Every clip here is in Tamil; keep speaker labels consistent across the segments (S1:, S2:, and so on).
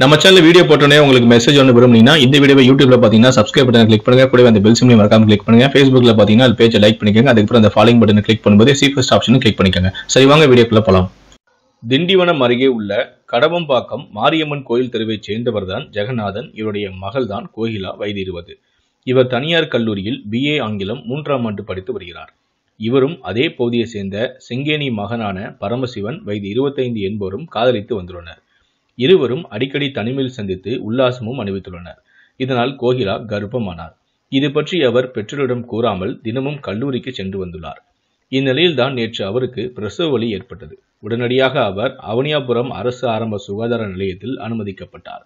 S1: நம்ம சேனல் வீடியோ போட்டோன்னே உங்களுக்கு மெசேஜ் ஒன்று விரும்புனீங்கன்னா இந்த வீடியோ யூடியூப்ல பார்த்தீங்கன்னா சப்ஸ்கிரைப் பட்டன் கிளிக் பண்ணுங்க கூட அந்த பெல் சிம்லையும் மறக்காம கிளிக் பண்ணுங்க ஃபேஸ்புக்ல பார்த்தீங்கன்னா அது பேஜை லைக் பண்ணிக்கோங்க அதுக்கப்புறம் அந்த ஃபாலோ பட்டன் கிளிக் பண்ணும்போது சீஃபஸ்ட் ஆப்ஷனும் கிளிக் பண்ணிக்கோங்க சரி வாங்க வீடியோக்குள்ள போலாம் திண்டிவனம் அருகே உள்ள கடவம்பாக்கம் மாரியம்மன் கோயில் தெருவை சேர்ந்தவர் தான் ஜெகநாதன் இவருடைய மகள்தான் கோகிலா வயது இருபது இவர் தனியார் கல்லூரியில் பிஏ ஆங்கிலம் மூன்றாம் ஆண்டு படித்து வருகிறார் இவரும் அதே பகுதியை சேர்ந்த செங்கேணி மகனான பரமசிவன் வயது இருபத்தைந்து என்பவரும் காதலித்து வந்துள்ளனர் இருவரும் அடிக்கடி தனிமையில் சந்தித்து உல்லாசமும் அணிவித்துள்ளனர் இதனால் கோகிலா கர்ப்பமானார் இது பற்றி அவர் பெற்றோரிடம் கூறாமல் தினமும் கல்லூரிக்கு சென்று வந்துள்ளார் இந்நிலையில்தான் நேற்று அவருக்கு பிரசவ வலி ஏற்பட்டது உடனடியாக அவர் அவனியாபுரம் அரசு ஆரம்ப சுகாதார நிலையத்தில் அனுமதிக்கப்பட்டார்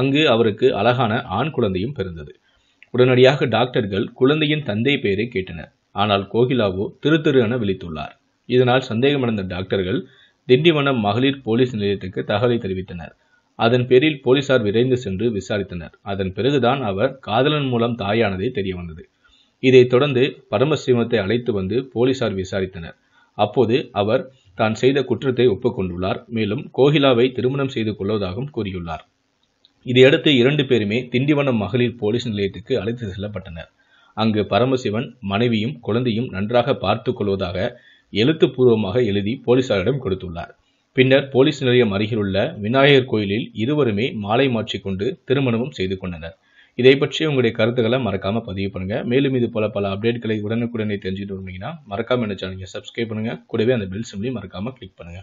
S1: அங்கு அவருக்கு அழகான ஆண் குழந்தையும் பிறந்தது உடனடியாக டாக்டர்கள் குழந்தையின் தந்தை பெயரை கேட்டனர் ஆனால் கோகிலாவோ திரு திரு என விழித்துள்ளார் இதனால் சந்தேகமடைந்த டாக்டர்கள் திண்டிவனம் மகளிர் போலீஸ் நிலையத்துக்கு தகவலை தெரிவித்தனர் அதன் பேரில் போலீசார் விரைந்து சென்று விசாரித்தனர் அதன் பிறகுதான் அவர் காதலன் மூலம் தாயானதை தெரியவந்தது இதைத் தொடர்ந்து பரமசிவத்தை அழைத்து வந்து போலீசார் விசாரித்தனர் அப்போது அவர் தான் செய்த குற்றத்தை ஒப்புக்கொண்டுள்ளார் மேலும் கோகிலாவை திருமணம் செய்து கொள்வதாகவும் கூறியுள்ளார் இதையடுத்து இரண்டு பேருமே திண்டிவனம் மகளிர் போலீஸ் நிலையத்துக்கு அழைத்து செல்லப்பட்டனர் அங்கு பரமசிவன் மனைவியும் குழந்தையும் நன்றாக பார்த்து கொள்வதாக எழுத்துப்பூர்வமாக எழுதி போலீசாரிடம் கொடுத்துள்ளார் பின்னர் போலீஸ் நிலையம் அருகிலுள்ள விநாயகர் கோயிலில் இருவருமே மாலை மாற்றிக்கொண்டு திருமணமும் செய்து கொண்டனர் இதை பற்றி உங்களுடைய கருத்துக்களை மறக்காம பதிவு பண்ணுங்க மேலும் இது போல பல அப்டேட்களை உடனுக்குடனே தெரிஞ்சுட்டு வந்தீங்கன்னா மறக்காம என்ன சேனலை சப்ஸ்கிரைப் பண்ணுங்க கூடவே அந்த பெல் சிம்லையும் மறக்காம கிளிக் பண்ணுங்க